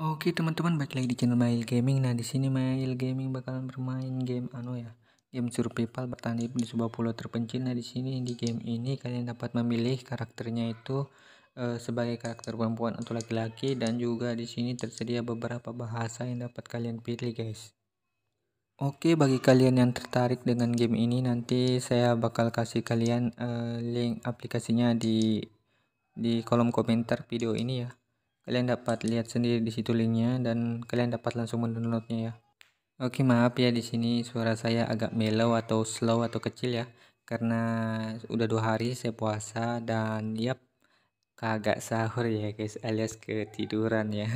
Oke teman-teman balik lagi di channel Mail Gaming. Nah di sini Mail Gaming bakalan bermain game anu ya, game survival bertahan di sebuah pulau terpencil. Nah di sini di game ini kalian dapat memilih karakternya itu e, sebagai karakter perempuan atau laki-laki dan juga di sini tersedia beberapa bahasa yang dapat kalian pilih guys. Oke bagi kalian yang tertarik dengan game ini nanti saya bakal kasih kalian e, link aplikasinya di di kolom komentar video ini ya kalian dapat lihat sendiri di situ linknya dan kalian dapat langsung mendownloadnya ya oke maaf ya di sini suara saya agak mellow atau slow atau kecil ya karena udah dua hari saya puasa dan yap kagak sahur ya guys alias ketiduran ya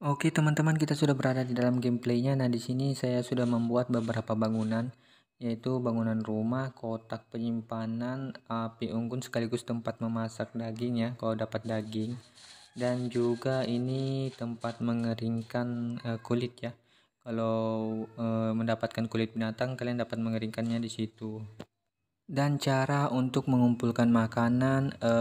Oke teman-teman kita sudah berada di dalam gameplaynya. Nah di sini saya sudah membuat beberapa bangunan yaitu bangunan rumah, kotak penyimpanan, api unggun sekaligus tempat memasak daging ya kalau dapat daging. Dan juga ini tempat mengeringkan uh, kulit ya. Kalau e, mendapatkan kulit binatang kalian dapat mengeringkannya di situ. Dan cara untuk mengumpulkan makanan, e,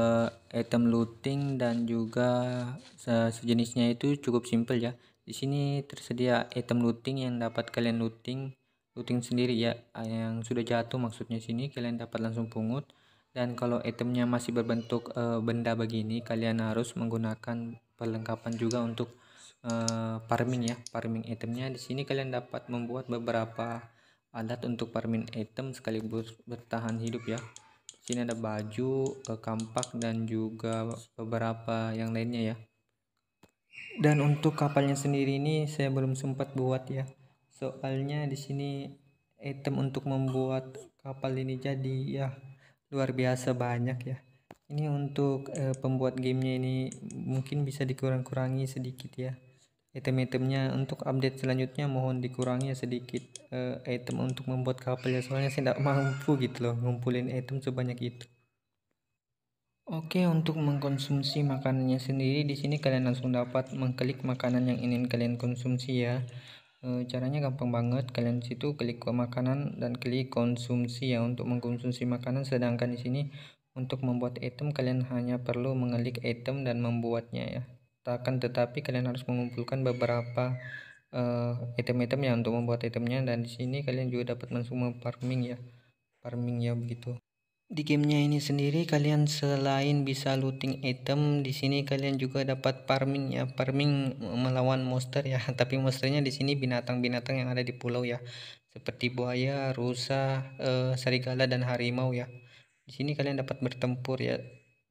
item looting dan juga se sejenisnya itu cukup simple ya. Di sini tersedia item looting yang dapat kalian looting looting sendiri ya ah, yang sudah jatuh maksudnya sini kalian dapat langsung pungut dan kalau itemnya masih berbentuk e, benda begini kalian harus menggunakan perlengkapan juga untuk e, farming ya farming itemnya di sini kalian dapat membuat beberapa alat untuk farming item sekaligus bertahan hidup ya di sini ada baju e, kampak dan juga beberapa yang lainnya ya dan untuk kapalnya sendiri ini saya belum sempat buat ya soalnya di sini item untuk membuat kapal ini jadi ya luar biasa banyak ya ini untuk e, pembuat gamenya ini mungkin bisa dikurang-kurangi sedikit ya item-itemnya untuk update selanjutnya mohon dikurangi ya sedikit e, item untuk membuat kapal ya soalnya saya tidak mampu gitu loh ngumpulin item sebanyak itu Oke, untuk mengkonsumsi makanannya sendiri di sini kalian langsung dapat mengklik makanan yang ingin kalian konsumsi ya. Eh, caranya gampang banget kalian situ klik makanan dan klik konsumsi ya untuk mengkonsumsi makanan sedangkan di sini untuk membuat item kalian hanya perlu mengelik item dan membuatnya ya takkan tetapi kalian harus mengumpulkan beberapa item eh, item-item ya untuk membuat itemnya dan di sini kalian juga dapat langsung farming ya farming ya begitu di gamenya ini sendiri kalian selain bisa looting item di sini kalian juga dapat farming ya farming melawan monster ya tapi monsternya di sini binatang-binatang yang ada di pulau ya seperti buaya rusa eh, serigala dan harimau ya di sini kalian dapat bertempur ya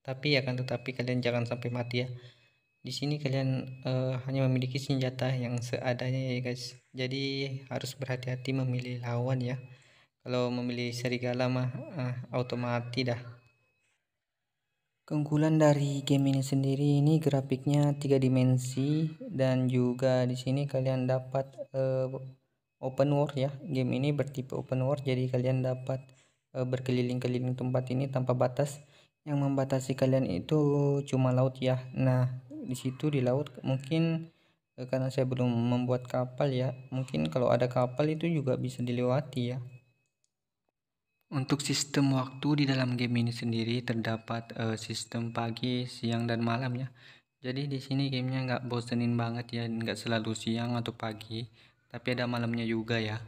tapi ya kan, tetapi kalian jangan sampai mati ya di sini kalian eh, hanya memiliki senjata yang seadanya ya guys jadi harus berhati-hati memilih lawan ya kalau memilih serigala mah ah, otomatis dah keunggulan dari game ini sendiri ini grafiknya tiga dimensi dan juga di sini kalian dapat uh, open world ya game ini bertipe open world jadi kalian dapat uh, berkeliling-keliling tempat ini tanpa batas yang membatasi kalian itu cuma laut ya nah di situ di laut mungkin eh, karena saya belum membuat kapal ya mungkin kalau ada kapal itu juga bisa dilewati ya untuk sistem waktu di dalam game ini sendiri terdapat uh, sistem pagi, siang, dan malam ya. Jadi di sini gamenya nggak bosenin banget ya, nggak selalu siang atau pagi, tapi ada malamnya juga ya.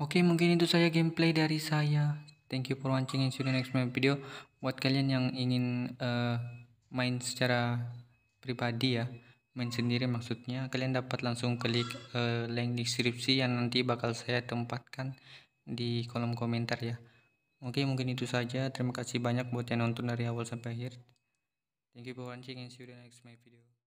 Oke mungkin itu saya gameplay dari saya. Thank you for watching and see you next video. Buat kalian yang ingin uh, main secara pribadi ya, main sendiri maksudnya, kalian dapat langsung klik uh, link deskripsi yang nanti bakal saya tempatkan di kolom komentar ya. Oke, mungkin itu saja. Terima kasih banyak buat yang nonton dari awal sampai akhir. Thank you for watching and see you in the next my video.